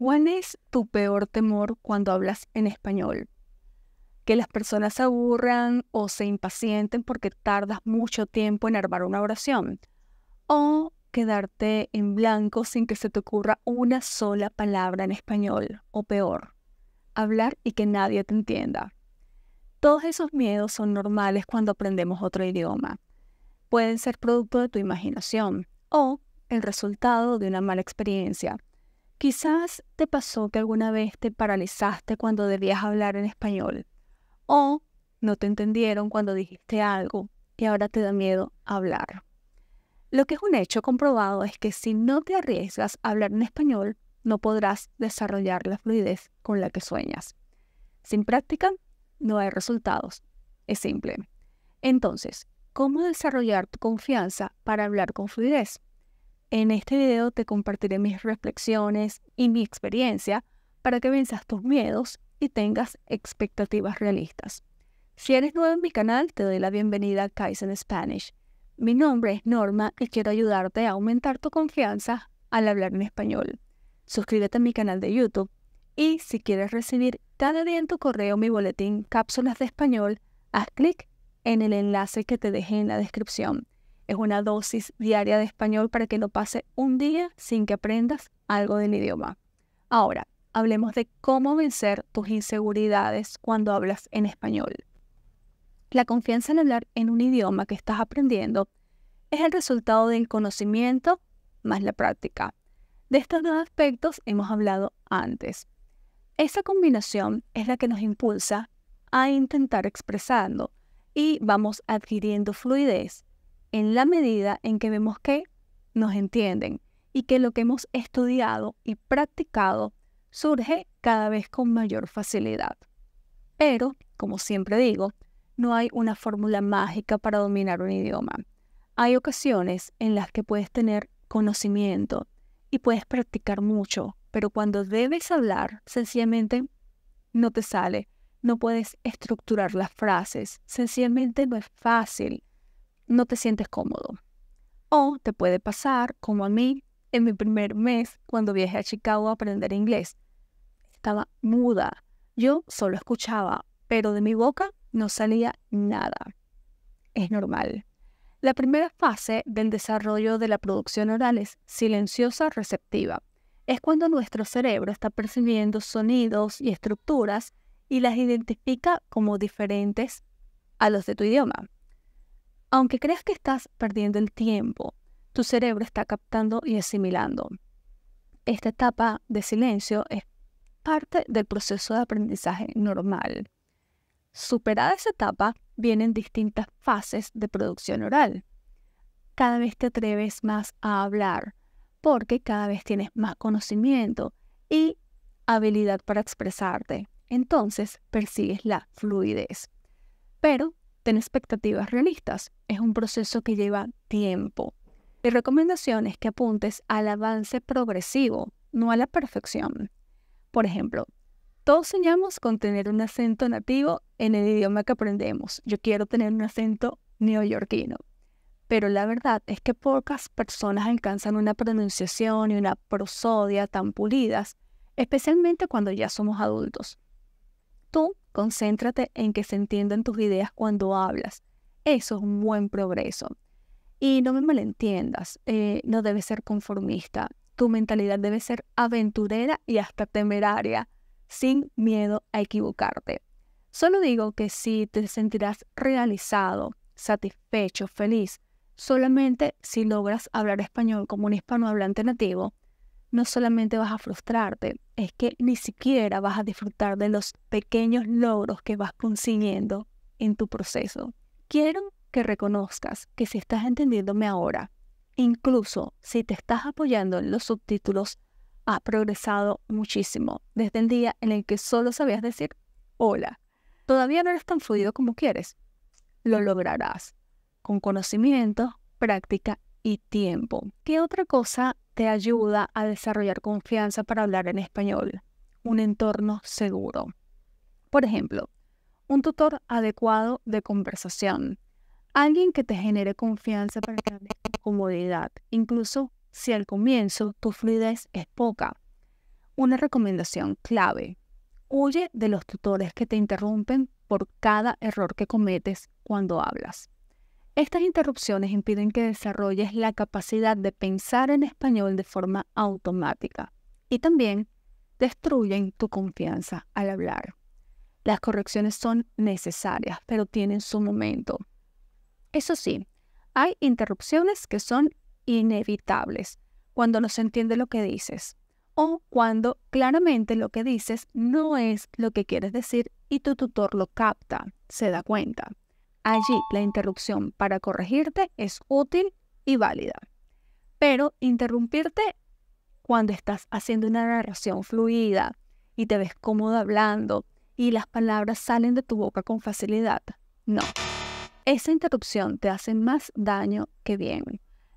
¿Cuál es tu peor temor cuando hablas en español? Que las personas se aburran o se impacienten porque tardas mucho tiempo en armar una oración. O quedarte en blanco sin que se te ocurra una sola palabra en español. O peor, hablar y que nadie te entienda. Todos esos miedos son normales cuando aprendemos otro idioma. Pueden ser producto de tu imaginación o el resultado de una mala experiencia Quizás te pasó que alguna vez te paralizaste cuando debías hablar en español o no te entendieron cuando dijiste algo y ahora te da miedo hablar. Lo que es un hecho comprobado es que si no te arriesgas a hablar en español, no podrás desarrollar la fluidez con la que sueñas. Sin práctica, no hay resultados. Es simple. Entonces, ¿cómo desarrollar tu confianza para hablar con fluidez? En este video te compartiré mis reflexiones y mi experiencia para que venzas tus miedos y tengas expectativas realistas. Si eres nuevo en mi canal, te doy la bienvenida a Kaizen Spanish. Mi nombre es Norma y quiero ayudarte a aumentar tu confianza al hablar en español. Suscríbete a mi canal de YouTube y si quieres recibir cada día en tu correo mi boletín Cápsulas de Español, haz clic en el enlace que te dejé en la descripción es una dosis diaria de español para que no pase un día sin que aprendas algo del idioma. Ahora, hablemos de cómo vencer tus inseguridades cuando hablas en español. La confianza en hablar en un idioma que estás aprendiendo es el resultado del conocimiento más la práctica. De estos dos aspectos hemos hablado antes. Esa combinación es la que nos impulsa a intentar expresando y vamos adquiriendo fluidez en la medida en que vemos que nos entienden y que lo que hemos estudiado y practicado surge cada vez con mayor facilidad. Pero, como siempre digo, no hay una fórmula mágica para dominar un idioma. Hay ocasiones en las que puedes tener conocimiento y puedes practicar mucho, pero cuando debes hablar, sencillamente no te sale. No puedes estructurar las frases, sencillamente no es fácil no te sientes cómodo. O te puede pasar, como a mí, en mi primer mes, cuando viajé a Chicago a aprender inglés. Estaba muda. Yo solo escuchaba, pero de mi boca no salía nada. Es normal. La primera fase del desarrollo de la producción oral es silenciosa receptiva. Es cuando nuestro cerebro está percibiendo sonidos y estructuras y las identifica como diferentes a los de tu idioma. Aunque creas que estás perdiendo el tiempo, tu cerebro está captando y asimilando. Esta etapa de silencio es parte del proceso de aprendizaje normal. Superada esa etapa, vienen distintas fases de producción oral. Cada vez te atreves más a hablar, porque cada vez tienes más conocimiento y habilidad para expresarte. Entonces persigues la fluidez. Pero Ten expectativas realistas. Es un proceso que lleva tiempo. Mi recomendación es que apuntes al avance progresivo, no a la perfección. Por ejemplo, todos soñamos con tener un acento nativo en el idioma que aprendemos. Yo quiero tener un acento neoyorquino. Pero la verdad es que pocas personas alcanzan una pronunciación y una prosodia tan pulidas, especialmente cuando ya somos adultos. Tú Concéntrate en que se entiendan tus ideas cuando hablas. Eso es un buen progreso. Y no me malentiendas, eh, no debes ser conformista. Tu mentalidad debe ser aventurera y hasta temeraria, sin miedo a equivocarte. Solo digo que si te sentirás realizado, satisfecho, feliz, solamente si logras hablar español como un hispanohablante nativo, no solamente vas a frustrarte, es que ni siquiera vas a disfrutar de los pequeños logros que vas consiguiendo en tu proceso. Quiero que reconozcas que si estás entendiéndome ahora, incluso si te estás apoyando en los subtítulos, has progresado muchísimo desde el día en el que solo sabías decir hola. Todavía no eres tan fluido como quieres. Lo lograrás con conocimiento, práctica y tiempo. ¿Qué otra cosa te ayuda a desarrollar confianza para hablar en español, un entorno seguro. Por ejemplo, un tutor adecuado de conversación, alguien que te genere confianza para que con comodidad, incluso si al comienzo tu fluidez es poca. Una recomendación clave, huye de los tutores que te interrumpen por cada error que cometes cuando hablas. Estas interrupciones impiden que desarrolles la capacidad de pensar en español de forma automática y también destruyen tu confianza al hablar. Las correcciones son necesarias, pero tienen su momento. Eso sí, hay interrupciones que son inevitables cuando no se entiende lo que dices o cuando claramente lo que dices no es lo que quieres decir y tu tutor lo capta, se da cuenta. Allí la interrupción para corregirte es útil y válida. Pero interrumpirte cuando estás haciendo una narración fluida y te ves cómodo hablando y las palabras salen de tu boca con facilidad, no. Esa interrupción te hace más daño que bien.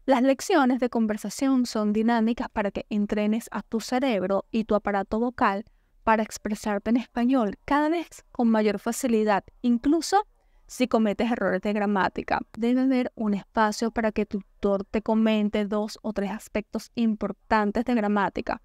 Las lecciones de conversación son dinámicas para que entrenes a tu cerebro y tu aparato vocal para expresarte en español cada vez con mayor facilidad, incluso si cometes errores de gramática. Debe haber un espacio para que tu tutor te comente dos o tres aspectos importantes de gramática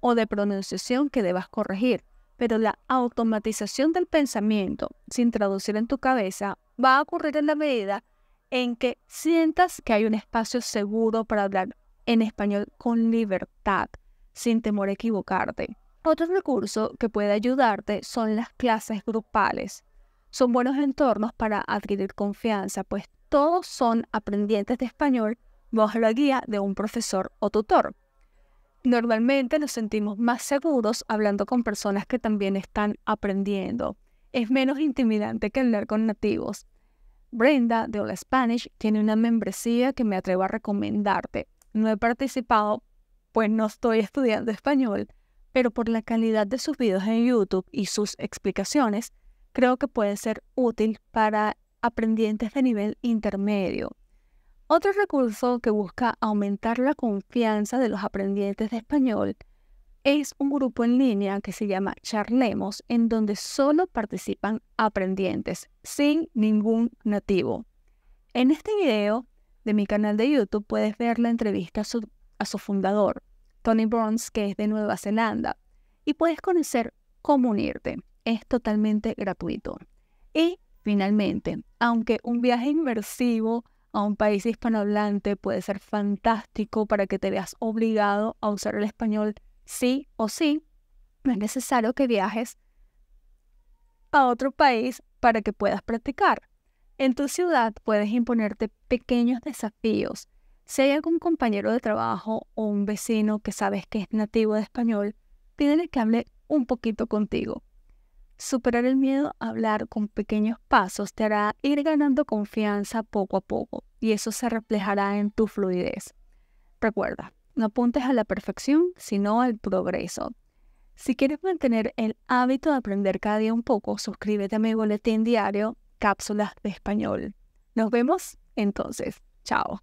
o de pronunciación que debas corregir. Pero la automatización del pensamiento, sin traducir en tu cabeza, va a ocurrir en la medida en que sientas que hay un espacio seguro para hablar en español con libertad, sin temor a equivocarte. Otro recurso que puede ayudarte son las clases grupales son buenos entornos para adquirir confianza, pues todos son aprendientes de español bajo la guía de un profesor o tutor. Normalmente nos sentimos más seguros hablando con personas que también están aprendiendo. Es menos intimidante que hablar con nativos. Brenda de Hola Spanish tiene una membresía que me atrevo a recomendarte. No he participado, pues no estoy estudiando español, pero por la calidad de sus videos en YouTube y sus explicaciones, creo que puede ser útil para aprendientes de nivel intermedio. Otro recurso que busca aumentar la confianza de los aprendientes de español es un grupo en línea que se llama Charlemos, en donde solo participan aprendientes, sin ningún nativo. En este video de mi canal de YouTube puedes ver la entrevista a su, fundador, Tony Burns, que es de Nueva Zelanda, y puedes conocer cómo unirte es totalmente gratuito. Y finalmente, aunque un viaje inmersivo a un país hispanohablante puede ser fantástico para que te veas obligado a usar el español sí o sí, no es necesario que viajes a otro país para que puedas practicar. En tu ciudad puedes imponerte pequeños desafíos. Si hay algún compañero de trabajo o un vecino que sabes que es nativo de español, pídele que hable un poquito contigo. Superar el miedo a hablar con pequeños pasos te hará ir ganando confianza poco a poco y eso se reflejará en tu fluidez. Recuerda, no apuntes a la perfección, sino al progreso. Si quieres mantener el hábito de aprender cada día un poco, suscríbete a mi boletín diario Cápsulas de Español. Nos vemos entonces. Chao.